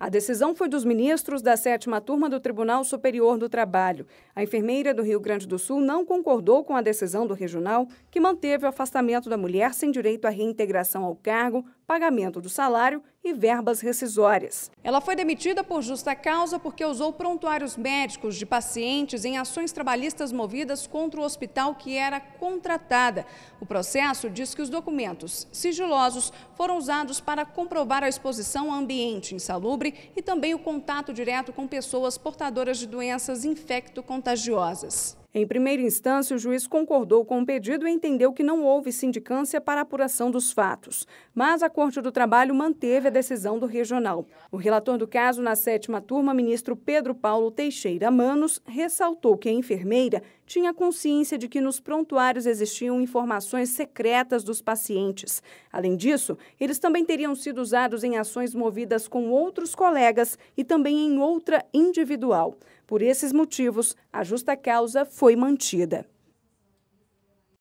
A decisão foi dos ministros da sétima turma do Tribunal Superior do Trabalho. A enfermeira do Rio Grande do Sul não concordou com a decisão do regional, que manteve o afastamento da mulher sem direito à reintegração ao cargo, pagamento do salário e verbas rescisórias. Ela foi demitida por justa causa porque usou prontuários médicos de pacientes em ações trabalhistas movidas contra o hospital que era contratada. O processo diz que os documentos sigilosos foram usados para comprovar a exposição a ambiente insalubre e também o contato direto com pessoas portadoras de doenças infecto-contagiosas. Em primeira instância, o juiz concordou com o pedido e entendeu que não houve sindicância para apuração dos fatos, mas a Corte do Trabalho manteve a decisão do regional. O relator do caso na sétima turma, ministro Pedro Paulo Teixeira Manos, ressaltou que a enfermeira tinha consciência de que nos prontuários existiam informações secretas dos pacientes. Além disso, eles também teriam sido usados em ações movidas com outros colegas e também em outra individual. Por esses motivos, a justa causa foi mantida.